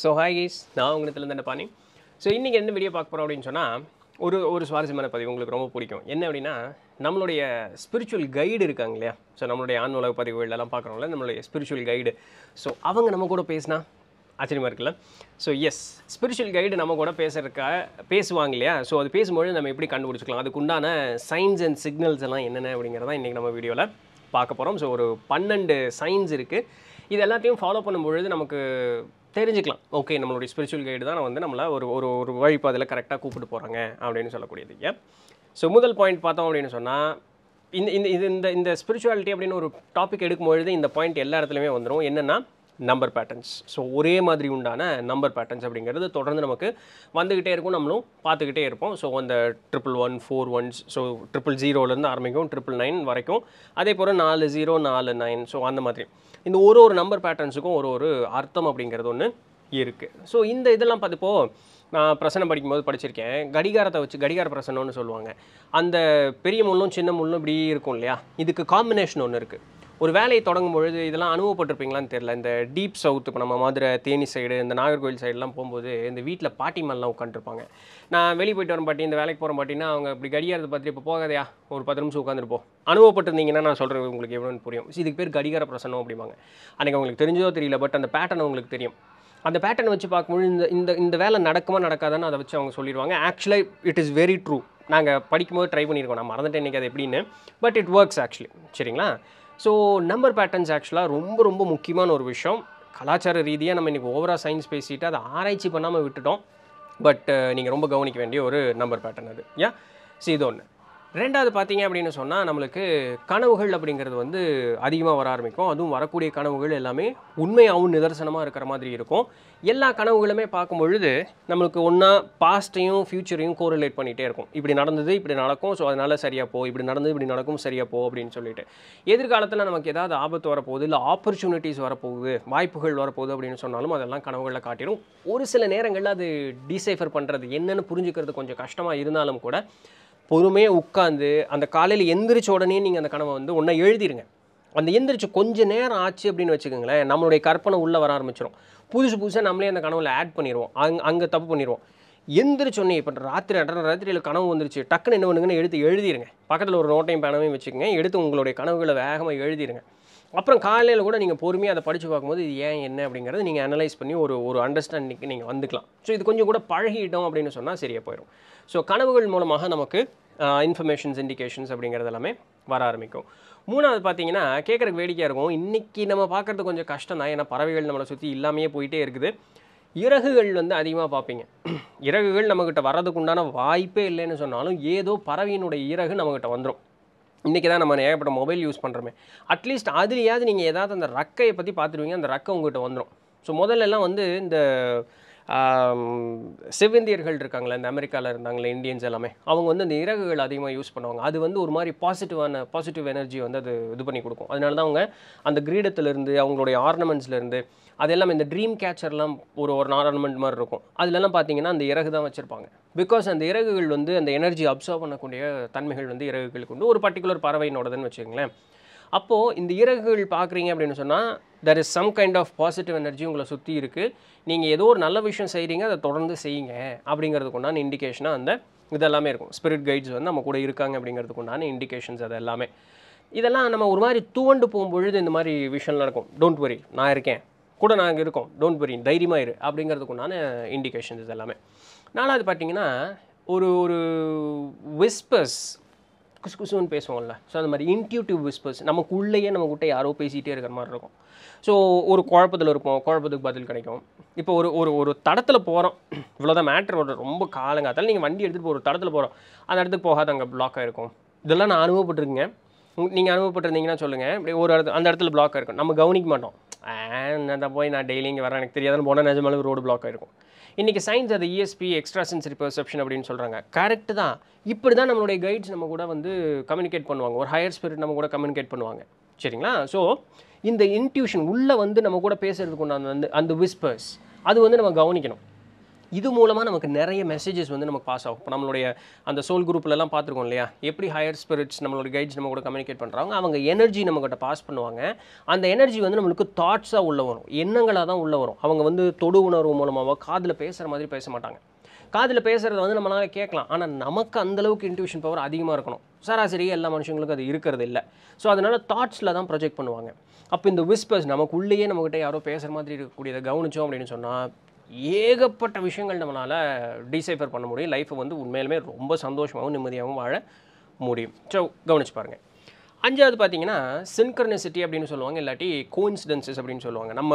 so hi guys நான் உங்களிடத்துலேருந்து என்ன பாணி ஸோ இன்றைக்கி எந்த வீடியோ பார்க்க போகிறோம் அப்படின்னு சொன்னால் ஒரு ஒரு சுவாரஸ்யமான பதிவு உங்களுக்கு ரொம்ப பிடிக்கும் என்ன அப்படின்னா நம்மளுடைய ஸ்பிரிச்சுவல் கைடு இருக்காங்க இல்லையா ஸோ நம்மளுடைய ஆண் உலக பதிவுகளெல்லாம் பார்க்குறோம்ல நம்மளுடைய ஸ்பிரிச்சுவல் கைடு ஸோ அவங்க நம்ம கூட பேசினா ஆச்சரியமாக இருக்குல்ல ஸோ எஸ் ஸ்பிரிச்சுவல் கைடு நம்ம கூட பேசுகிறக்கா பேசுவாங்க இல்லையா ஸோ அது பேசும்பொழுது நம்ம எப்படி கண்டுபிடிச்சிக்கலாம் அதுக்குண்டான சைன்ஸ் அண்ட் சிக்னல்ஸ் எல்லாம் என்னென்ன அப்படிங்கிறதான் இன்றைக்கி நம்ம வீடியோவில் பார்க்க போகிறோம் ஸோ ஒரு பன்னெண்டு சைன்ஸ் இருக்குது இது எல்லாத்தையும் ஃபாலோ பண்ணும்பொழுது நமக்கு தெரிஞ்சுக்கலாம் ஓகே நம்மளுடைய ஸ்பிரிச்சுவல் கைடு தான் வந்து நம்மளை ஒரு ஒரு ஒரு வழிபாதையில் கரெக்டாக கூப்பிட்டு போகிறாங்க அப்படின்னு சொல்லக்கூடியது ஸோ முதல் பாயிண்ட் பார்த்தோம் அப்படின்னு சொன்னால் இந்த இந்த இது இந்த இந்த ஸ்பிரிச்சுவாலிட்டி அப்படின்னு ஒரு டாபிக் எடுக்கும்பொழுது இந்த பாயிண்ட் எல்லா இடத்துலையுமே வந்துடும் என்னென்னா நம்பர் பேட்டர்ன்ஸ் ஸோ ஒரே மாதிரி உண்டான நம்பர் பேட்டர்ன்ஸ் அப்படிங்கிறது தொடர்ந்து நமக்கு வந்துக்கிட்டே இருக்கும் நம்மளும் பார்த்துக்கிட்டே இருப்போம் ஸோ அந்த triple one four ones so triple ஜீரோலேருந்து ஆரம்பிக்கும் ட்ரிபிள் நைன் வரைக்கும் அதே போல் நாலு ஜீரோ நாலு நைன் ஸோ அந்த மாதிரி இந்த ஒரு ஒரு நம்பர் பேட்டர்ன்ஸுக்கும் ஒரு ஒரு அர்த்தம் அப்படிங்கிறது ஒன்று இருக்குது ஸோ இந்த இதெல்லாம் பார்த்துப்போ நான் பிரசனம் படிக்கும்போது படிச்சிருக்கேன் கடிகாரத்தை வச்சு கடிகார பிரசனம்னு சொல்லுவாங்க அந்த பெரிய முள்ளும் சின்ன முள்ளும் இப்படி இருக்கும் இல்லையா இதுக்கு காம்பினேஷன் ஒன்று இருக்குது ஒரு வேலையை தொடங்கும் பொழுது இதெல்லாம் அனுபவப்பட்டிருப்பீங்களான்னு தெரில இந்த டீப் சவுத் இப்போ நம்ம மதுரை தேனி சைடு இந்த நாகர்கோவில் சைடெலாம் போகும்போது இந்த வீட்டில் பாட்டி மேலாம் உட்காந்துருப்பாங்க நான் வெளியே போயிட்டு வரேன் பாட்டி இந்த வேலைக்கு போகிறேன் பாட்டினா அவங்க இப்படி கடிகாரத்தை பார்த்துட்டு இப்போ போகாதையா ஒரு பத்து நிமிஷம் உட்காந்துருப்போம் அனுபவப்பட்டிருந்தீங்கன்னா நான் சொல்கிறேன் உங்களுக்கு எவ்வளோன்னு புரியும் இதுக்கு பேர் கடிகார பிரசனம் அப்படிம்பாங்க அன்றைக்கி அவங்களுக்கு தெரிஞ்சதோ தெரியல பட் அந்த பேட்டர்ன் உங்களுக்கு தெரியும் அந்த பேட்டர்ன் வச்சு பார்க்கும்போது இந்த இந்த இந்த வேலை நடக்குமா நடக்காதான்னு அதை வச்சு அவங்க சொல்லிடுவாங்க ஆக்சுவலாக இட் இஸ் வெரி ட்ரூ நாங்கள் படிக்கும்போது ட்ரை பண்ணியிருக்கோம் நான் மறந்துட்டேன் இன்றைக்கி அது எப்படின்னு பட் இட் ஒர்க்ஸ் ஆக்சுவலி சரிங்களா ஸோ நம்பர் பேட்டர்ன்ஸ் ஆக்சுவலாக ரொம்ப ரொம்ப முக்கியமான ஒரு விஷயம் கலாச்சார ரீதியாக நம்ம இன்றைக்கி ஓவராக சயின்ஸ் பேசிட்டு அதை ஆராய்ச்சி பண்ணாமல் விட்டுட்டோம் பட் நீங்கள் ரொம்ப கவனிக்க வேண்டிய ஒரு நம்பர் பேட்டர்ன் அது ஏன் சி இது ஒன்று ரெண்டாவது பார்த்தீங்க அப்படின்னு சொன்னால் நம்மளுக்கு கனவுகள் அப்படிங்கிறது வந்து அதிகமாக வர ஆரம்பிக்கும் அதுவும் வரக்கூடிய கனவுகள் எல்லாமே உண்மையாகவும் நிதர்சனமாக இருக்கிற மாதிரி இருக்கும் எல்லா கனவுகளுமே பார்க்கும் பொழுது நம்மளுக்கு ஒன்றா பாஸ்ட்டையும் ஃப்யூச்சரையும் கோரிலேட் பண்ணிகிட்டே இருக்கும் இப்படி நடந்தது இப்படி நடக்கும் ஸோ அதனால் சரியாக போ இப்படி நடந்தது இப்படி நடக்கும் சரியாக போ அப்படின்னு சொல்லிட்டு எதிர்காலத்தில் நமக்கு ஏதாவது ஆபத்து வரப்போகுது இல்லை ஆப்பர்ச்சுனிட்டிஸ் வரப்போகுது வாய்ப்புகள் வரப்போகுது அப்படின்னு சொன்னாலும் அதெல்லாம் கனவுகளில் காட்டிடும் ஒரு சில நேரங்களில் அது டிசைஃபர் பண்ணுறது என்னென்னு புரிஞ்சுக்கிறது கொஞ்சம் கஷ்டமாக இருந்தாலும் கூட பொறுமையாக உட்காந்து அந்த காலையில் எந்திரிச்ச உடனே நீங்கள் அந்த கனவை வந்து ஒன்றா எழுதிடுங்க அந்த எந்திரிச்சு கொஞ்சம் நேரம் ஆச்சு அப்படின்னு வச்சுக்கோங்களேன் நம்மளுடைய கற்பனை உள்ளே வர ஆரம்பிச்சிடும் புதுசு புதுசாக நம்மளே அந்த கனவில் ஆட் பண்ணிடுவோம் அங் அங்கே தப்பு பண்ணிடுவோம் எந்திரிச்சோன்னே இப்போ ராத்திரி அடன ராத்திரியில் கனவு வந்துருச்சு டக்குன்னு என்ன பண்ணுங்கன்னு எடுத்து எழுதிடுங்க பக்கத்தில் ஒரு நோட்டையும் பேனவையும் வச்சுக்கோங்க எடுத்து உங்களுடைய கனவுகளை வேகமாக எழுதிடுங்க அப்புறம் காலையில் கூட நீங்கள் பொறுமையாக அதை படித்து பார்க்கும்போது இது ஏன் என்ன அப்படிங்கிறத நீங்கள் அனலைஸ் பண்ணி ஒரு ஒரு அண்டர்ஸ்டாண்டிங்க்கு நீங்கள் வந்துக்கலாம் ஸோ இது கொஞ்சம் கூட பழகிட்டோம் அப்படின்னு சொன்னால் சரியாக போயிடும் ஸோ கனவுகள் மூலமாக நமக்கு இன்ஃபர்மேஷன்ஸ் இண்டிகேஷன்ஸ் அப்படிங்கிறது எல்லாமே வர ஆரம்பிக்கும் மூணாவது பார்த்தீங்கன்னா கேட்குறக்கு வேடிக்கையாக இருக்கும் இன்றைக்கி நம்ம பார்க்குறது கொஞ்சம் கஷ்டம் தான் ஏன்னா பறவைகள் நம்மளை சுற்றி இல்லாமையே போயிட்டே இருக்குது இறகுகள் வந்து அதிகமாக பார்ப்பீங்க இறகுகள் நம்மக்கிட்ட வர்றதுக்கு உண்டான வாய்ப்பே இல்லைன்னு சொன்னாலும் ஏதோ பறவையினுடைய இறகு நம்மக்கிட்ட வந்துடும் இன்றைக்கி தான் நம்ம ஏகப்பட்ட மொபைல் யூஸ் பண்ணுறோமே அட்லீஸ்ட் அதுலேயாவது நீங்கள் ஏதாவது அந்த ரக்கையை பற்றி பார்த்துருவீங்க அந்த ரக்கை உங்கள்கிட்ட வந்துடும் ஸோ முதல்லலாம் வந்து இந்த சிவந்தியர்கள் இருக்காங்களே இந்த அமெரிக்காவில் இருந்தாங்களே இந்தியன்ஸ் எல்லாமே அவங்க வந்து அந்த இறகுகள் அதிகமாக யூஸ் பண்ணுவாங்க அது வந்து ஒரு மாதிரி பாசிட்டிவான பாசிட்டிவ் எனர்ஜி வந்து அது இது பண்ணி கொடுக்கும் அதனால தான் அவங்க அந்த கிரீடத்துலேருந்து அவங்களுடைய ஆர்னமெண்ட்ஸ்லேருந்து அது எல்லாமே இந்த ட்ரீம் கேச்சர்லாம் ஒரு ஒரு ஆர்னமெண்ட் மாதிரி இருக்கும் அதுலலாம் பார்த்தீங்கன்னா அந்த இறகு தான் வச்சுருப்பாங்க பிகாஸ் அந்த இறகுகள் வந்து அந்த எனர்ஜி அப்சர்வ் பண்ணக்கூடிய தன்மைகள் வந்து இறகுகளுக்கு ஒரு பர்டிகுலர் பறவையினோடதுன்னு வச்சுக்கோங்களேன் அப்போது இந்த இறகுகள் பார்க்குறீங்க அப்படின்னு சொன்னால் there is some kind of positive energy உங்களை சுற்றி இருக்குது நீங்கள் ஏதோ ஒரு நல்ல விஷயம் செய்கிறீங்க அதை தொடர்ந்து செய்யுங்க அப்படிங்கிறதுக்கு உண்டான இண்டிகேஷனாக அந்த இதெல்லாமே இருக்கும் ஸ்பிரிட் கைட்ஸ் வந்து நம்ம கூட இருக்காங்க அப்படிங்கிறதுக்கு உண்டான இண்டிகேஷன்ஸ் அது எல்லாமே இதெல்லாம் நம்ம ஒரு மாதிரி தூண்டு போகும்பொழுது இந்த மாதிரி விஷயம் நடக்கும் டோன்ட் வரி நான் இருக்கேன் கூட நாங்கள் இருக்கோம் டோன்ட் வரி தைரியமாக இரு அப்படிங்கிறதுக்கு உண்டான இண்டிகேஷன்ஸ் எல்லாமே நாலாவது பார்த்தீங்கன்னா ஒரு ஒரு விஸ்பர்ஸ் குசு குசுன்னு பேசுவோம்ல ஸோ அந்த மாதிரி இன்ட்யூட்டிவ் விஸ்பர்ஸ் நமக்கு உள்ளேயே நம்ம கிட்டே யாரோ பேசிகிட்டே இருக்கிற மாதிரி இருக்கும் ஸோ ஒரு குழப்பத்தில் இருப்போம் குழப்பத்துக்கு பதில் கிடைக்கும் இப்போ ஒரு ஒரு ஒரு தடத்தில் போகிறோம் இவ்வளோதான் மேட்ரு ஒரு ரொம்ப காலங்காத்தால் நீங்கள் வண்டி எடுத்துகிட்டு ஒரு தடத்தில் போகிறோம் அந்த இடத்துக்கு போகாத அங்கே பிளாக்காக இருக்கும் இதெல்லாம் நான் அனுபவப்பட்டிருக்கேன் நீங்கள் அனுபவப்பட்டிருந்தீங்கன்னா சொல்லுங்கள் இப்படி ஒரு இடத்து அந்த இடத்துல பிளாக்காக இருக்கும் நம்ம கவனிக்க மாட்டோம் அந்த போய் நான் டெய்லி இங்கே வரேன் எனக்கு தெரியாதுன்னு போனால் நிஜமாலும் ரோடு பிளாக் ஆகிருக்கும் இன்றைக்கி சயின்ஸ் அது இஎஸ்பி எக்ஸ்ட்ரா சென்சரி பெர்செப்ஷன் அப்படின்னு சொல்கிறாங்க கரெக்டு தான் இப்படி தான் நம்மளுடைய கைட்ஸ் நம்ம கூட வந்து கம்யூனிகேட் பண்ணுவாங்க ஒரு ஹையர் ஸ்பிரிட் நம்ம கூட கம்யூனிகேட் பண்ணுவாங்க சரிங்களா ஸோ இந்த இன்ட்யூஷன் உள்ளே வந்து நம்ம கூட பேசுகிறதுக்கு அந்த அந்த விஸ்பர்ஸ் அது வந்து நம்ம கவனிக்கணும் இது மூலமாக நமக்கு நிறைய மெசேஜஸ் வந்து நமக்கு பாஸ் ஆகும் இப்போ நம்மளுடைய அந்த சோல் குரூப்லலாம் பார்த்துருக்கோம் இல்லையா எப்படி ஹையர் ஸ்பிரிட்ஸ் நம்மளோட கைட்ஸ் நம்ம கூட கம்யூனிகேட் பண்ணுறாங்க அவங்க எனர்ஜி நம்மக்கிட்ட பாஸ் பண்ணுவாங்க அந்த எனர்ஜி வந்து நம்மளுக்கு தாட்ஸாக உள்ள வரும் எண்ணங்களாக தான் உள்ளே வரும் அவங்க வந்து தொடு உணர்வு மூலமாக காதில் பேசுகிற மாதிரி பேச மாட்டாங்க காதில் பேசுகிறத வந்து நம்மளால் கேட்கலாம் ஆனால் நமக்கு அந்தளவுக்கு இன்ட்யூஷன் பவர் அதிகமாக இருக்கணும் சராசரியாக எல்லா மனுஷங்களுக்கும் அது இருக்கிறது இல்லை ஸோ அதனால் தாட்ஸில் தான் ப்ரொஜெக்ட் பண்ணுவாங்க அப்போ இந்த விஸ்பர்ஸ் நமக்குள்ளேயே நம்மக்கிட்ட யாரோ பேசுகிற மாதிரி இருக்கக்கூடியதை கவனிச்சோம் அப்படின்னு சொன்னால் ஏகப்பட்ட விஷயங்கள் நம்மளால் டிசைஃபர் பண்ண முடியும் லைஃப்பை வந்து உண்மையிலுமே ரொம்ப சந்தோஷமாகவும் நிம்மதியாகவும் வாழ முடியும் ஸோ கவனிச்சு பாருங்கள் அஞ்சாவது பார்த்தீங்கன்னா சின்கர்னசிட்டி அப்படின்னு சொல்லுவாங்க இல்லாட்டி கோயின்சிடென்சஸ் அப்படின்னு சொல்லுவாங்க நம்ம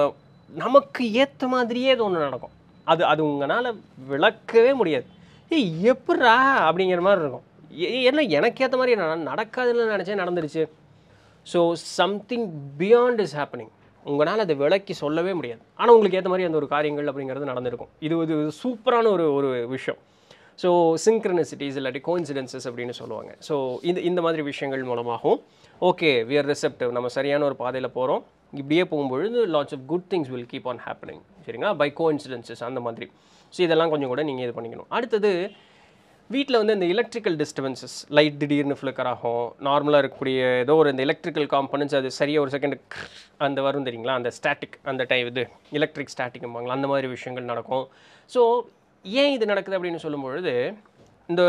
நமக்கு ஏற்ற மாதிரியே இது ஒன்று நடக்கும் அது அது உங்களால் விளக்கவே முடியாது ஏ எப்பட்றா அப்படிங்கிற மாதிரி இருக்கும் ஏன்னா எனக்கு ஏற்ற மாதிரி என்ன நடக்காதுன்னு நினச்சேன் நடந்துருச்சு so something beyond is happening உங்களால் அதை விளக்கி சொல்லவே முடியாது ஆனால் உங்களுக்கு ஏற்ற மாதிரி அந்த ஒரு காரியங்கள் அப்படிங்கிறது நடந்திருக்கும் இது ஒரு சூப்பரான ஒரு ஒரு விஷயம் ஸோ சிங்க்ரனிசிட்டிஸ் இல்லாட்டி கோயின்சிடென்சஸ் அப்படின்னு சொல்லுவாங்க ஸோ இந்த இந்த மாதிரி விஷயங்கள் மூலமாகவும் ஓகே வி ஆர் ரிசெப்டிவ் நம்ம சரியான ஒரு பாதையில் போகிறோம் இப்படியே போகும்பொழுது lots of good things will keep on happening சரிங்களா பை கோஇன்சிடென்சஸ் அந்த மாதிரி ஸோ இதெல்லாம் கொஞ்சம் கூட நீங்கள் இது பண்ணிக்கணும் அடுத்தது வீட்டில் வந்து இந்த எலக்ட்ரிக்கல் டிஸ்டர்பன்சஸ் லைட் திடீர்னு ஃப்ளிக்கர் ஆகும் நார்மலாக இருக்கக்கூடிய ஏதோ ஒரு இந்த எலக்ட்ரிக்கல் காம்பனன்ஸ் அது சரியாக ஒரு செகண்ட் அந்த வரும் தெரியுங்களா அந்த ஸ்டாட்டிக் அந்த டைம் இது எலக்ட்ரிக் ஸ்டாட்டிக்கும்பாங்களா அந்த மாதிரி விஷயங்கள் நடக்கும் ஸோ ஏன் இது நடக்குது அப்படின்னு சொல்லும்பொழுது இந்த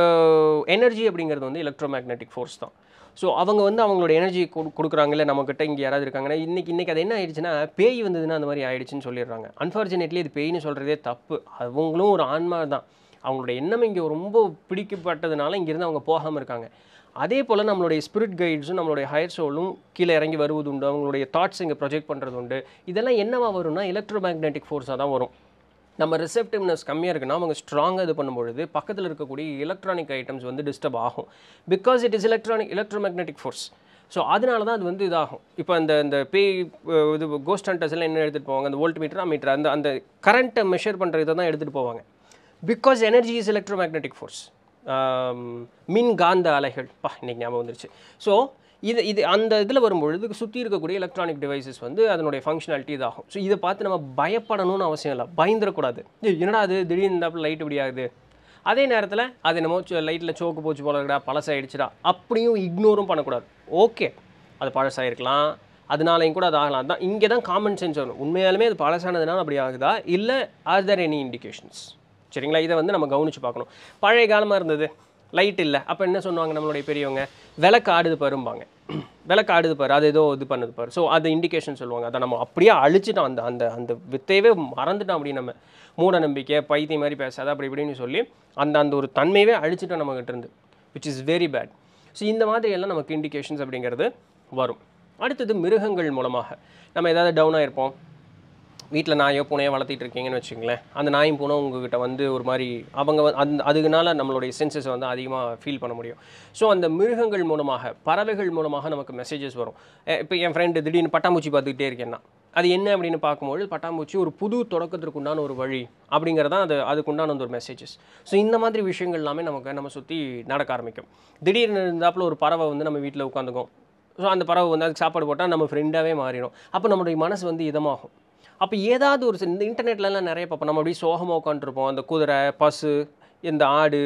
எனர்ஜி அப்படிங்கிறது வந்து எலக்ட்ரோ மேக்னெட்டிக் ஃபோர்ஸ் தான் ஸோ அவங்க வந்து அவங்களோட எனர்ஜி கொடுக்குறாங்கல்ல நம்மக்கிட்ட இங்கே யாராவது இருக்காங்கன்னா இன்றைக்கி இன்றைக்கி அது என்ன ஆயிடுச்சுன்னா பேய் வந்ததுன்னா அந்த மாதிரி ஆயிடுச்சுன்னு சொல்லிடுறாங்க அன்ஃபார்ச்சுனேட்லி இது பேய்னு சொல்கிறதே தப்பு அவங்களும் ஒரு ஆன்மா தான் அவங்களோட எண்ணம் இங்கே ரொம்ப பிடிக்கப்பட்டதுனால இங்கேருந்து அவங்க போகாமல் இருக்காங்க அதே போல் நம்மளுடைய ஸ்பிரிட் கைட்ஸும் நம்மளுடைய ஹையர் சோலும் கீழே இறங்கி வருவது உண்டு அவங்களுடைய தாட்ஸ் இங்கே ப்ரொஜெக்ட் பண்ணுறது உண்டு இதெல்லாம் என்னவா வரும்னா எலக்ட்ரோ மேக்னெட்டிக் ஃபோர்ஸாக தான் வரும் நம்ம ரிசெப்டிவ்னஸ் கம்மியாக இருக்குன்னா அவங்க ஸ்ட்ராங்காக இது பண்ணும்பொழுது பக்கத்தில் இருக்கக்கூடிய எலக்ட்ரானிக் ஐட்டம்ஸ் வந்து டிஸ்டர்ப் ஆகும் because it is electronic electromagnetic force so அதனால தான் அது வந்து இதாகும் இப்போ அந்த இந்த பேய் இது கோஸ்ட் ஹண்டர்ஸ் எல்லாம் என்ன எடுத்துகிட்டு போவாங்க அந்த ஓல்ட் மீட்டரா மீட்டர் அந்த அந்த கரண்ட்டை மெஷர் பண்ணுற இதை தான் எடுத்துகிட்டு போவாங்க because energy is magnetic force மின் காந்த அலைகள் பா இன்றைக்கி ஞாபகம் வந்துருச்சு ஸோ இது இது அந்த இதில் வரும்பொழுது சுற்றி இருக்கக்கூடிய எலக்ட்ரானிக் டிவைசஸ் வந்து அதனுடைய ஃபங்க்ஷனாலிட்டி இதாகும் ஸோ இதை பார்த்து நம்ம பயப்படணும்னு அவசியம் இல்லை பயந்துடக்கூடாது என்னடா அது திடீர்னு லைட் இப்படி ஆகுது அதே நேரத்தில் அது என்னமோ லைட்டில் சோக்கு போச்சு போல இருக்கடா பழசாயிடுச்சுடா அப்படியும் இக்னோரும் பண்ணக்கூடாது ஓகே அது பழசாயிருக்கலாம் அதனாலையும் கூட அது ஆகலாம் தான் இங்கே தான் காமன் சென்ஸ் வரும் உண்மையாலுமே அது பழசானதுனால அப்படி ஆகுதா இல்லை ஆர் தர் எனி இண்டிகேஷன்ஸ் சரிங்களா இதை வந்து நம்ம கவனித்து பார்க்கணும் பழைய காலமாக இருந்தது லைட் இல்லை அப்போ என்ன சொல்லுவாங்க நம்மளுடைய பெரியவங்க விளக்கு ஆடுது பாரும்பாங்க விளக்கு ஆடுது பாரு அது ஏதோ இது பண்ணுது பாரு ஸோ அது இண்டிகேஷன் சொல்லுவாங்க அதை நம்ம அப்படியே அழிச்சிட்டோம் அந்த அந்த அந்த வித்தையவே மறந்துட்டோம் அப்படின்னு நம்ம மூட நம்பிக்கை பைத்தியம் மாதிரி பேசாத அப்படி இப்படின்னு சொல்லி அந்த அந்த ஒரு தன்மையவே அழிச்சிட்டோம் நம்மகிட்ட இருந்து which is very bad so இந்த மாதிரியெல்லாம் நமக்கு இண்டிகேஷன்ஸ் அப்படிங்கிறது வரும் அடுத்தது மிருகங்கள் மூலமாக நம்ம ஏதாவது டவுனாக இருப்போம் வீட்டில் நாயோ பூனையோ வளர்த்திட்டு இருக்கீங்கன்னு வச்சுங்களேன் அந்த நாயும் பூனை உங்ககிட்ட வந்து ஒரு மாதிரி அவங்க அந் அதுக்குனால நம்மளுடைய சென்சஸை வந்து அதிகமாக ஃபீல் பண்ண முடியும் ஸோ அந்த மிருகங்கள் மூலமாக பறவைகள் மூலமாக நமக்கு மெசேஜஸ் வரும் இப்போ என் ஃப்ரெண்டு திடீர்னு பட்டாம்பூச்சி பார்த்துக்கிட்டே இருக்கேன்னா அது என்ன அப்படின்னு பார்க்கும்போது பட்டாம்பூச்சி ஒரு புது தொடக்கத்திற்குண்டான ஒரு வழி அப்படிங்கிறதான் அது அதுக்குண்டான ஒரு மெசேஜஸ் ஸோ இந்த மாதிரி விஷயங்கள் எல்லாமே நமக்கு நம்ம சுற்றி நடக்க ஆரம்பிக்கும் திடீர்னு இருந்தாப்புல ஒரு பறவை வந்து நம்ம வீட்டில் உட்காந்துக்கும் ஸோ அந்த பறவை வந்து அதுக்கு சாப்பாடு போட்டால் நம்ம ஃப்ரெண்டாகவே மாறிடும் அப்போ நம்மளுடைய மனசு வந்து இதமாகும் அப்போ ஏதாவது ஒரு இந்த இன்டர்நெட்லலாம் நிறைய பார்ப்போம் நம்ம அப்படியே சோகமாக உட்காந்துருப்போம் அந்த குதிரை பசு இந்த ஆடு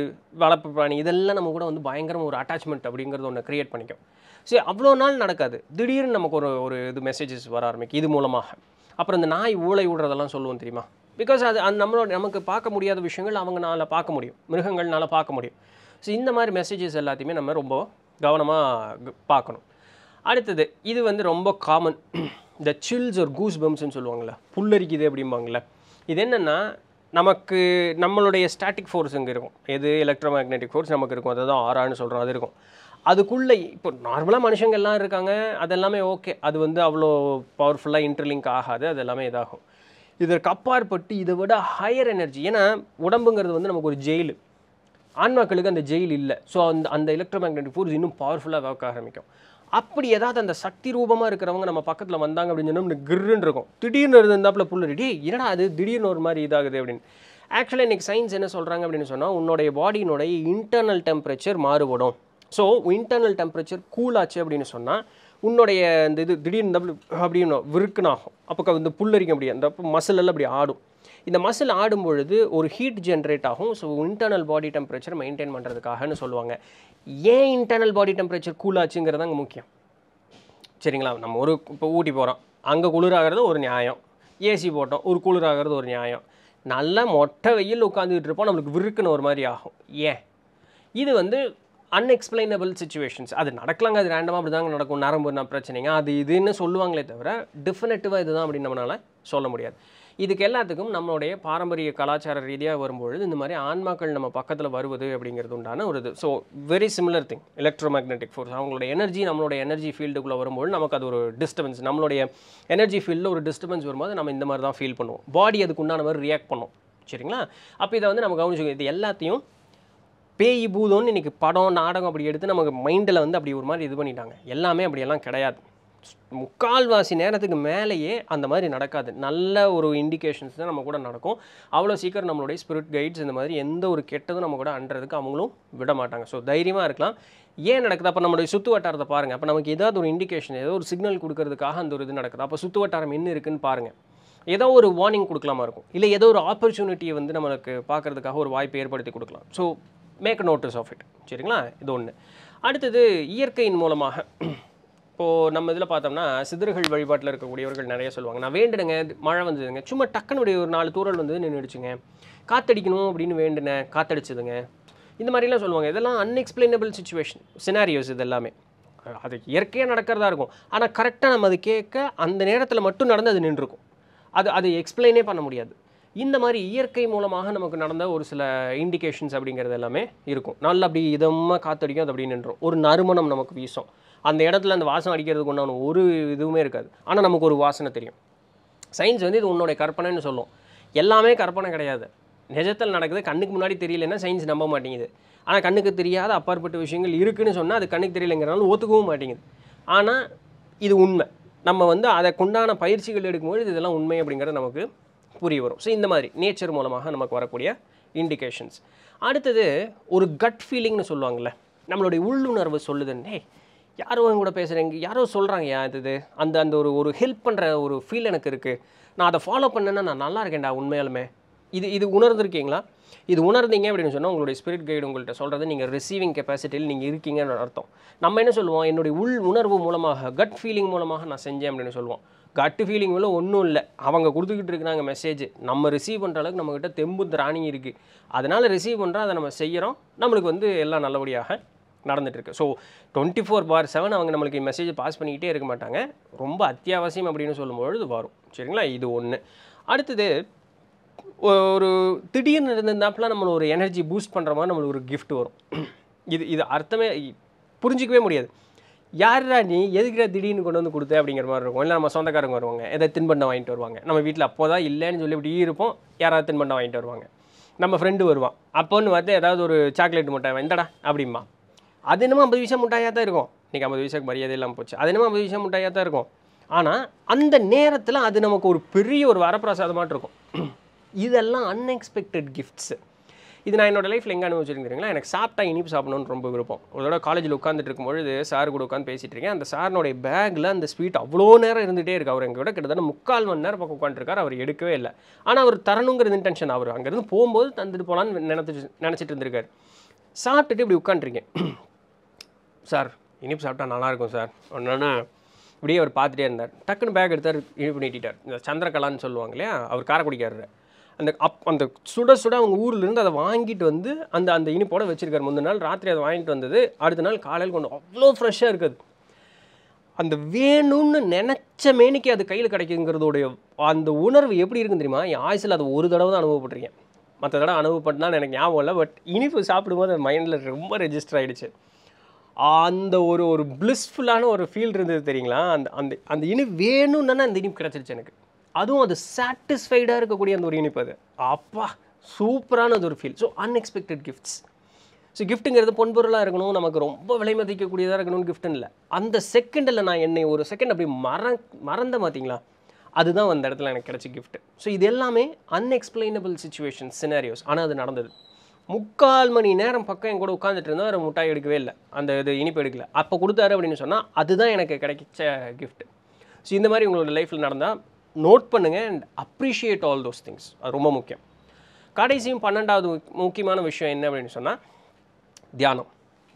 வளர்ப்பு பிராணி இதெல்லாம் நம்ம கூட வந்து பயங்கரமாக ஒரு அட்டாச்மெண்ட் அப்படிங்கிறது ஒன்று க்ரியேட் பண்ணிக்கும் ஸோ அவ்வளோ நாள் நடக்காது திடீர்னு நமக்கு ஒரு ஒரு இது மெசேஜஸ் வர ஆரம்பிக்கும் இது மூலமாக அப்புறம் இந்த நாய் ஊழை விடுறதெல்லாம் சொல்லுவோம் தெரியுமா பிகாஸ் அது அந்த நம்மளோட நமக்கு பார்க்க முடியாத விஷயங்கள் அவங்கனால பார்க்க முடியும் மிருகங்கள்னால பார்க்க முடியும் ஸோ இந்த மாதிரி மெசேஜஸ் எல்லாத்தையுமே நம்ம ரொம்ப கவனமாக பார்க்கணும் அடுத்தது இது வந்து ரொம்ப காமன் இந்த சில்ஸ் ஒரு கூஸ் பம்ப்ஸ்ன்னு சொல்லுவாங்கள்ல புல்லரிக்குது அப்படிம்பாங்களே இது என்னென்னா நமக்கு நம்மளுடைய ஸ்டாட்டிக் ஃபோர்ஸ் இங்கே இருக்கும் எது எலக்ட்ரோ மேக்னெட்டிக் ஃபோர்ஸ் நமக்கு இருக்கும் அதை தான் ஆறான்னு சொல்கிறோம் அது இருக்கும் அதுக்குள்ளே இப்போ நார்மலாக மனுஷங்க எல்லாம் இருக்காங்க அதெல்லாமே ஓகே அது வந்து அவ்வளோ பவர்ஃபுல்லாக இன்டர்லிங்க் ஆகாது அது எல்லாமே இதாகும் இதற்கு அப்பாற்பட்டு இதை விட ஹையர் எனர்ஜி ஏன்னா உடம்புங்கிறது வந்து நமக்கு ஒரு ஜெயிலு ஆன்மாக்களுக்கு அந்த ஜெயில் இல்லை ஸோ அந்த அந்த எலக்ட்ரோ மேக்னெட்டிக் ஃபோர்ஸ் இன்னும் பவர்ஃபுல்லாக ஒர்க் ஆரம்பிக்கும் அப்படி ஏதாவது அந்த சக்தி ரூபமாக இருக்கிறவங்க நம்ம பக்கத்தில் வந்தாங்க அப்படின்னு சொன்னோம்னு கிருன்னு இருக்கும் திடீர்னு இருந்தாப்புல புல்லடி என்னடா அது திடீர்னு ஒரு மாதிரி இதாகுது அப்படின்னு ஆக்சுவலாக இன்றைக்கி சயின்ஸ் என்ன சொல்கிறாங்க அப்படின்னு சொன்னால் உன்னுடைய பாடியினுடைய இன்டர்னல் டெம்பரேச்சர் மாறுபடும் ஸோ இன்டர்னல் டெம்பரேச்சர் கூல் ஆச்சு அப்படின்னு சொன்னால் உன்னுடைய இந்த இது திடீர்னு அப்படின்னு விருக்குனாகும் அப்போ வந்து புல்லரிக்கும் அப்படியே அந்த மசிலெல்லாம் அப்படி ஆடும் இந்த மசில் ஆடும் பொழுது ஒரு ஹீட் ஜென்ரேட் ஆகும் so internal body temperature maintain பண்ணுறதுக்காகன்னு சொல்லுவாங்க ஏன் இன்டர்னல் பாடி டெம்பரேச்சர் கூலாச்சுங்கிறது அங்கே முக்கியம் சரிங்களா நம்ம ஒரு இப்போ ஊட்டி போகிறோம் அங்கே குளிராகிறது ஒரு நியாயம் ஏசி போட்டோம் ஒரு குளிராகிறது ஒரு நியாயம் நல்லா மொட்டை வெயில் உட்காந்துக்கிட்டு இருப்போம் நம்மளுக்கு விருக்குன்னு ஒரு மாதிரி ஆகும் ஏன் இது வந்து அன்எக்ஸ்பிளைனபிள் சுச்சுவேஷன்ஸ் அது நடக்கலாங்க அது ரேண்டமாக அப்படி தாங்க நடக்கும் நரம்பு பிரச்சனைங்க அது இதுன்னு சொல்லுவாங்களே தவிர டிஃபினட்டிவாக இதுதான் அப்படின்னு நம்மளால் சொல்ல முடியாது இதுக்கு எல்லாத்துக்கும் நம்மளுடைய பாரம்பரிய கலாச்சார ரீதியாக வரும்பொழுது இந்த மாதிரி ஆன்மாக்கள் நம்ம பக்கத்தில் வருவது அப்படிங்கிறது உண்டான ஒரு இது so very similar thing electromagnetic force அவங்களோட எனர்ஜி நம்மளோட எனர்ஜி ஃபீல்டுக்குள்ளே வரும்போது நமக்கு அது ஒரு டிஸ்டர்பன்ஸ் நம்மளுடைய எனர்ஜி ஃபீல்டில் ஒரு டிஸ்டர்பன்ஸ் வரும்போது நம்ம இந்த மாதிரி தான் ஃபீல் பண்ணுவோம் பாடி அதுக்கு உண்டான மாதிரி ரியாக்ட் பண்ணும் சரிங்களா அப்போ இதை வந்து நம்ம கவனிச்சுக்கோ இது எல்லாத்தையும் பேய் பூதம்னு இன்றைக்கி படம் நாடகம் அப்படி எடுத்து நமக்கு மைண்டில் வந்து அப்படி ஒரு மாதிரி இது பண்ணிட்டாங்க எல்லாமே அப்படியெல்லாம் கிடையாது முக்கால்வாசி நேரத்துக்கு மேலேயே அந்த மாதிரி நடக்காது நல்ல ஒரு இண்டிகேஷன்ஸ் தான் நம்ம கூட நடக்கும் அவ்வளோ சீக்கிரம் நம்மளுடைய ஸ்பிரிட் கைட்ஸ் இந்த மாதிரி எந்த ஒரு கெட்டதும் நம்ம கூட அன்றதுக்கு அவங்களும் விட மாட்டாங்க ஸோ தைரியமாக இருக்கலாம் ஏன் நடக்குது அப்போ நம்மளுடைய சுற்று வட்டாரத்தை பாருங்கள் அப்போ நமக்கு ஏதாவது ஒரு இண்டிகேஷன் ஏதோ ஒரு சிக்னல் கொடுக்கறதுக்காக அந்த ஒரு இது நடக்குது அப்போ சுற்று வட்டாரம் என்ன இருக்குன்னு பாருங்கள் ஏதோ ஒரு வார்னிங் கொடுக்கலாமா இருக்கும் இல்லை ஏதோ ஒரு ஆப்பர்ச்சுனிட்டியை வந்து நம்மளுக்கு பார்க்குறதுக்காக ஒரு வாய்ப்பை ஏற்படுத்தி கொடுக்கலாம் so make notice of it சரிங்களா இது ஒன்று அடுத்தது இயற்கையின் மூலமாக இப்போது நம்ம இதில் பார்த்தோம்னா சிதறுகள் வழிபாட்டில் இருக்கக்கூடியவர்கள் நிறைய சொல்லுவாங்க நான் வேண்டுனேங்க மழை வந்ததுங்க சும்மா டக்குனுடைய ஒரு நாலு தூரல் வந்து நின்றுடுச்சுங்க காத்தடிக்கணும் அப்படின்னு வேண்டுனேன் காத்தடிச்சதுங்க இந்த மாதிரிலாம் சொல்லுவாங்க இதெல்லாம் அன்எக்ஸ்பிளைனபிள் சுச்சுவேஷன் சினாரியோஸ் இது எல்லாமே அது இயற்கையாக நடக்கிறதா இருக்கும் ஆனால் கரெக்டாக நம்ம அது கேட்க அந்த நேரத்தில் மட்டும் நடந்து அது நின்றுருக்கும் அது அது எக்ஸ்பிளைனே பண்ண முடியாது இந்த மாதிரி இயற்கை மூலமாக நமக்கு நடந்த ஒரு சில இண்டிகேஷன்ஸ் அப்படிங்கிறது எல்லாமே இருக்கும் நல்லா அப்படி இதமாக காத்தடிக்கும் அது அப்படி நின்றோம் ஒரு நறுமணம் நமக்கு வீசும் அந்த இடத்துல அந்த வாசம் அடிக்கிறதுக்கு உண்டான ஒரு இதுவுமே இருக்காது ஆனால் நமக்கு ஒரு வாசனை தெரியும் சயின்ஸ் வந்து இது உன்னோடைய கற்பனைன்னு சொல்லும் எல்லாமே கற்பனை கிடையாது நிஜத்தில் நடக்குது கண்ணுக்கு முன்னாடி தெரியலன்னா சயின்ஸ் நம்ப மாட்டேங்குது ஆனால் கண்ணுக்கு தெரியாத அப்பாற்பட்ட விஷயங்கள் இருக்குதுன்னு சொன்னால் அது கண்ணுக்கு தெரியலைங்கிறனால ஒத்துக்கவும் மாட்டேங்குது ஆனால் இது உண்மை நம்ம வந்து அதைக்குண்டான பயிற்சிகள் எடுக்கும்போது இதெல்லாம் உண்மை அப்படிங்கிறது நமக்கு புரிய வரும் ஸோ இந்த மாதிரி நேச்சர் மூலமாக நமக்கு வரக்கூடிய இண்டிகேஷன்ஸ் அடுத்தது ஒரு கட் ஃபீலிங்னு சொல்லுவாங்கள்ல நம்மளுடைய உள்ளுணர்வு சொல்லுதுன்னே யாரோ என் கூட பேசுகிறேங்க யாரோ சொல்கிறாங்க ஏன் இது அந்த அந்த ஒரு ஒரு ஹெல்ப் பண்ணுற ஒரு ஃபீல் எனக்கு இருக்குது நான் அதை ஃபாலோ பண்ணேன்னா நான் நல்லா இருக்கேன்டா உண்மையாலுமே இது இது உணர்ந்துருக்கீங்களா இது உணர்ந்தீங்க அப்படின்னு சொன்னால் உங்களுடைய ஸ்பிரிட் கைடு உங்கள்கிட்ட சொல்கிறது நீங்கள் ரிசீவிங் கெப்பாசிட்டியில் நீங்கள் இருக்கீங்கன்னு அர்த்தம் நம்ம என்ன சொல்லுவோம் என்னுடைய உள் உணர்வு மூலமாக கட் ஃபீலிங் மூலமாக நான் செஞ்சேன் அப்படின்னு சொல்லுவோம் கட்டு ஃபீலிங் உள்ள ஒன்றும் இல்லை அவங்க கொடுத்துக்கிட்டு இருக்கிறாங்க மெசேஜ் நம்ம ரிசீவ் பண்ணுற அளவுக்கு நம்மக்கிட்ட தெம்பு திராணி இருக்குது அதனால் ரிசீவ் பண்ணுறோம் அதை நம்ம செய்கிறோம் நம்மளுக்கு வந்து எல்லாம் நல்லபடியாக நடந்துட்டுருக்கு so twenty four by seven அவங்க நம்மளுக்கு மெசேஜ் பாஸ் பண்ணிக்கிட்டே இருக்க மாட்டாங்க ரொம்ப அத்தியாவசியம் அப்படின்னு சொல்லும்பொழுது வரும் சரிங்களா இது ஒன்று அடுத்தது ஒரு திடீர்னு இருந்திருந்தாப்பெல்லாம் நம்மளை ஒரு எனர்ஜி பூஸ்ட் பண்ணுற மாதிரி நம்மளுக்கு ஒரு கிஃப்ட் வரும் இது இது அர்த்தமே புரிஞ்சிக்கவே முடியாது யாரா நீ எதுக்குடா திடீர்னு கொண்டு வந்து கொடுத்த அப்படிங்கிற மாதிரி இருக்கும் இல்லை நம்ம சொந்தக்காரங்க வருவாங்க ஏதாவது தின்பண்டம் வாங்கிட்டு வருவாங்க நம்ம வீட்டில் அப்போ தான் இல்லைன்னு சொல்லி இப்படி இருப்போம் யாராவது தின்பண்டம் வாங்கிட்டு வருவாங்க நம்ம ஃப்ரெண்டு வருவான் அப்போன்னு பார்த்து ஏதாவது ஒரு சாக்லேட் முட்டை வந்தடா அப்படிம்பா அது என்னமோ ஐம்பது விஷயம் முட்டாயாக தான் இருக்கும் இன்றைக்கி ஐம்பது விஷயம் மரியாதை இல்லாமல் போச்சு அது என்னமோ ஐம்பது விஷயம் முட்டாயாக தான் இருக்கும் ஆனால் அந்த நேரத்தில் அது நமக்கு ஒரு பெரிய ஒரு வரப்பிரசாதமாக இருக்கும் இதெல்லாம் அன்எக்ஸ்பெக்டட் கிஃப்ட்ஸு இது நான் என்னோடய லைஃப்பில் எங்கே அனுபவிச்சிருக்கிறீங்களா எனக்கு சாப்பிட்டா இனிப்பு சாப்பிடணுன்னு ரொம்ப விருப்பம் உங்களோட காலேஜில் உட்காந்துட்டு இருக்கும்பொழுது சார் கூட உட்காந்து பேசிகிட்டு இருக்கேன் அந்த சாரனுடைய பேக்கில் அந்த ஸ்வீட் அவ்வளோ நேரம் இருந்துகிட்டே இருக்குது அவர் எங்கள் விட கிட்டத்தட்ட முக்கால் மணி நேரம் பக்கம் உட்காந்துருக்கார் அவர் எடுக்கவே இல்லை ஆனால் அவர் தரணுங்கிற இன்டென்ஷன் அவர் அங்கேருந்து போகும்போது தந்துட்டு போகலான்னு நினச்சிட்டு நினச்சிட்டு இருந்திருக்கார் சாப்பிட்டுட்டு இப்படி உட்காந்துருக்கேன் சார் இனிப்பு சாப்பிட்டா நல்லாயிருக்கும் சார் ஒன்றுனா இப்படியே அவர் பார்த்துட்டே இருந்தார் டக்குன்னு பேக் எடுத்தார் இனிப்பு நீட்டிட்டார் இந்த சந்திரகலான்னு சொல்லுவாங்க இல்லையா அவர் காரைக்குடிக்காரர் அந்த அப் அந்த சுட சுட அவங்க ஊர்லேருந்து அதை வாங்கிட்டு வந்து அந்த அந்த இனிப்போட வச்சுருக்கார் முந்தின நாள் ராத்திரி அதை வாங்கிட்டு வந்தது அடுத்த நாள் காலையில் கொண்டு அவ்வளோ ஃப்ரெஷ்ஷாக இருக்குது அந்த வேணும்னு நினச்ச மேனிக்கு அது கையில் கிடைக்குங்கிறதோடைய அந்த உணர்வு எப்படி இருக்குன்னு தெரியுமா என் ஆயுசில் அது ஒரு தடவை தான் அனுபவப்பட்டிருக்கேன் மற்ற தடவை அனுபவப்பட்டனால எனக்கு ஞாபகம் இல்லை பட் இனிப்பு சாப்பிடும்போது அது மைண்டில் ரொம்ப ரெஜிஸ்டர் ஆகிடுச்சு அந்த ஒரு ஒரு ப்ளிஸ்ஃபுல்லான ஒரு ஃபீல் இருந்தது தெரியுங்களா அந்த அந்த அந்த இனி வேணும்னா அந்த இனிப்பு கிடச்சிருச்சு எனக்கு அதுவும் அது சாட்டிஸ்ஃபைடாக இருக்கக்கூடிய அந்த ஒரு இனிப்பு அது அப்பா சூப்பரான அது ஒரு feel so unexpected gifts so கிஃப்ட்டுங்கிறது பொன்பொருளாக இருக்கணும் நமக்கு ரொம்ப விலை மதிக்கக்கூடியதாக இருக்கணும்னு கிஃப்ட்டுன்னு இல்லை அந்த செகண்டில் நான் என்னை ஒரு செகண்ட் அப்படி மற மறந்த பார்த்தீங்களா அதுதான் அந்த இடத்துல எனக்கு கிடச்சி கிஃப்ட்டு ஸோ இது எல்லாமே அன்எக்ஸ்பிளைனபிள் சுச்சுவேஷன் சினாரியோஸ் ஆனால் அது நடந்தது முக்கால் மணி நேரம் பக்கம் என் கூட உட்காந்துட்டு இருந்தால் அவர் முட்டாய் எடுக்கவே இல்லை அந்த இது இனிப்பு எடுக்கல அப்போ கொடுத்தாரு அப்படின்னு சொன்னால் அதுதான் எனக்கு கிடைச்ச கிஃப்ட் ஸோ இந்த மாதிரி உங்களோட லைஃப்பில் நடந்தால் நோட் பண்ணுங்கள் and appreciate all those things அது ரொம்ப முக்கியம் கடைசியும் பன்னெண்டாவது முக்கியமான விஷயம் என்ன அப்படின்னு சொன்னால் தியானம்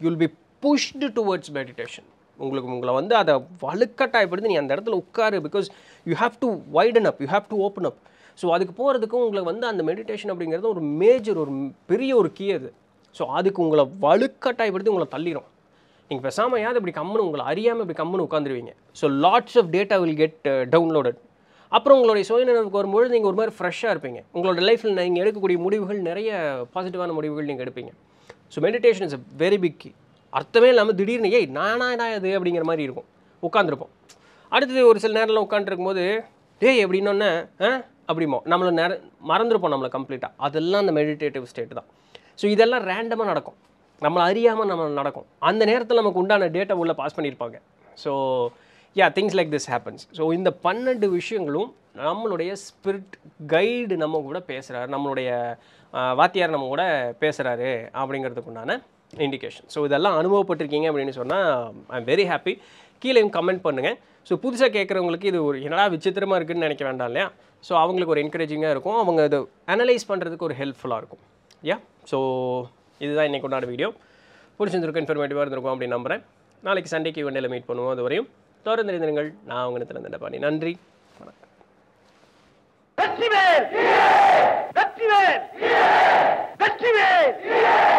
you'll be pushed towards meditation உங்களுக்கு உங்களை வந்து அதை வலுக்கட்டாயப்படுத்தி நீ அந்த இடத்துல உட்காரு because you have to widen up you have to open up so அதுக்கு போகிறதுக்கும் உங்களுக்கு வந்து அந்த மெடிடேஷன் அப்படிங்கிறது ஒரு மேஜர் ஒரு பெரிய ஒரு கீ அது ஸோ அதுக்கு உங்களை வலுக்கட்டாயப்படுத்தி உங்களை தள்ளிடும் நீங்கள் பேசாமல் ஏதாவது இப்படி கம்முன்னு உங்களை அறியாமல் இப்படி கம்முன்னு உட்காந்துருவீங்க so lots of data will get downloaded அப்புறம் உங்களுடைய சுயநினைவுக்கு வரும்பொழுது நீங்கள் ஒரு மாதிரி ஃப்ரெஷ்ஷாக இருப்பீங்க உங்களோட லைஃப்பில் நீங்கள் எடுக்கக்கூடிய முடிவுகள் நிறைய பாசிட்டிவான முடிவுகள் நீங்கள் எடுப்பீங்க so meditation is a very big அர்த்தமே இல்லாமல் திடீர்னு ஏய் நானா என்ன இது அப்படிங்கிற மாதிரி இருக்கும் உட்காந்துருப்போம் அடுத்தது ஒரு சில நேரம்லாம் உட்காந்துருக்கும் போது டேய் எப்படின்னொன்னே ஆ அப்படிமோ நம்மளை நிற மறந்துருப்போம் நம்மளை கம்ப்ளீட்டாக அதெல்லாம் அந்த மெடிடேட்டிவ் ஸ்டேட்டு தான் ஸோ இதெல்லாம் ரேண்டமாக நடக்கும் நம்மளை அறியாமல் நம்ம நடக்கும் அந்த நேரத்தில் நமக்கு உண்டான டேட்டா உள்ளே பாஸ் பண்ணியிருப்பாங்க so yeah things like this happens so இந்த பன்னெண்டு விஷயங்களும் நம்மளுடைய ஸ்பிரிட் கைடு நம்ம கூட பேசுகிறாரு நம்மளுடைய வாத்தியார் நம்ம கூட பேசுகிறாரு அப்படிங்கிறதுக்குண்டான இண்டிகேஷன் ஸோ இதெல்லாம் அனுபவப்பட்டிருக்கீங்க அப்படின்னு சொன்னால் ஐ எம் வெரி ஹாப்பி கீழேயும் கமெண்ட் பண்ணுங்கள் ஸோ புதுசாக கேட்குறவங்களுக்கு இது ஒரு என்னடா விசித்திரமாக இருக்குதுன்னு நினைக்க வேண்டாம் இல்லையா ஸோ அவங்களுக்கு ஒரு என்கரேஜிங்காக இருக்கும் அவங்க இது அனலைஸ் பண்ணுறதுக்கு ஒரு ஹெல்ப்ஃபுல்லாக இருக்கும் யா ஸோ இதுதான் இன்றைக்கு உண்டான வீடியோ பிடிச்சிருந்துருக்கும் இன்ஃபர்மேட்டிவாக இருந்திருக்கும் அப்படின்னு நம்புகிறேன் நாளைக்கு சண்டேக்கு இவண்டையில் மீட் பண்ணுவோம் அது வரையும் தொடர்ந்து இருந்திருங்கள் நான் அவங்க திறந்த பண்ணி நன்றி வணக்கம் வெற்றிவேல்